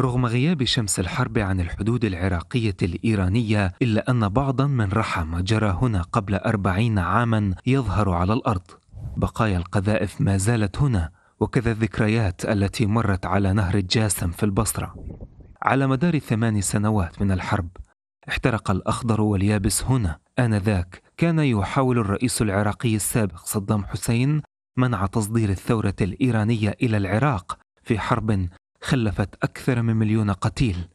رغم غياب شمس الحرب عن الحدود العراقية الإيرانية إلا أن بعضا من رحى ما جرى هنا قبل أربعين عاما يظهر على الأرض بقايا القذائف ما زالت هنا وكذا الذكريات التي مرت على نهر الجاسم في البصرة على مدار ثمان سنوات من الحرب احترق الأخضر واليابس هنا آنذاك كان يحاول الرئيس العراقي السابق صدام حسين منع تصدير الثورة الإيرانية إلى العراق في حرب خلفت أكثر من مليون قتيل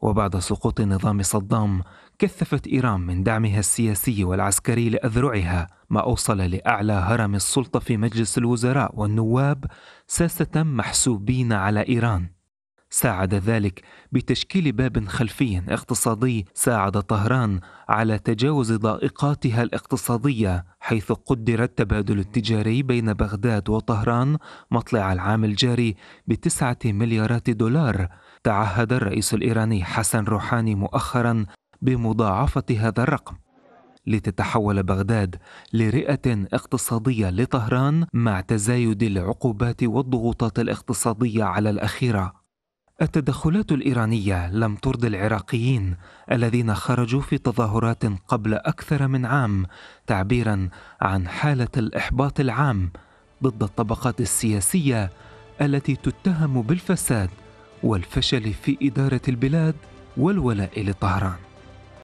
وبعد سقوط نظام صدام كثفت إيران من دعمها السياسي والعسكري لأذرعها ما أوصل لأعلى هرم السلطة في مجلس الوزراء والنواب ساسة محسوبين على إيران ساعد ذلك بتشكيل باب خلفي اقتصادي ساعد طهران على تجاوز ضائقاتها الاقتصاديه حيث قدر التبادل التجاري بين بغداد وطهران مطلع العام الجاري بتسعة مليارات دولار تعهد الرئيس الإيراني حسن روحاني مؤخرا بمضاعفة هذا الرقم لتتحول بغداد لرئة اقتصادية لطهران مع تزايد العقوبات والضغوطات الاقتصادية على الأخيرة التدخلات الإيرانية لم ترضي العراقيين الذين خرجوا في تظاهرات قبل أكثر من عام تعبيرا عن حالة الإحباط العام ضد الطبقات السياسية التي تتهم بالفساد والفشل في إدارة البلاد والولاء لطهران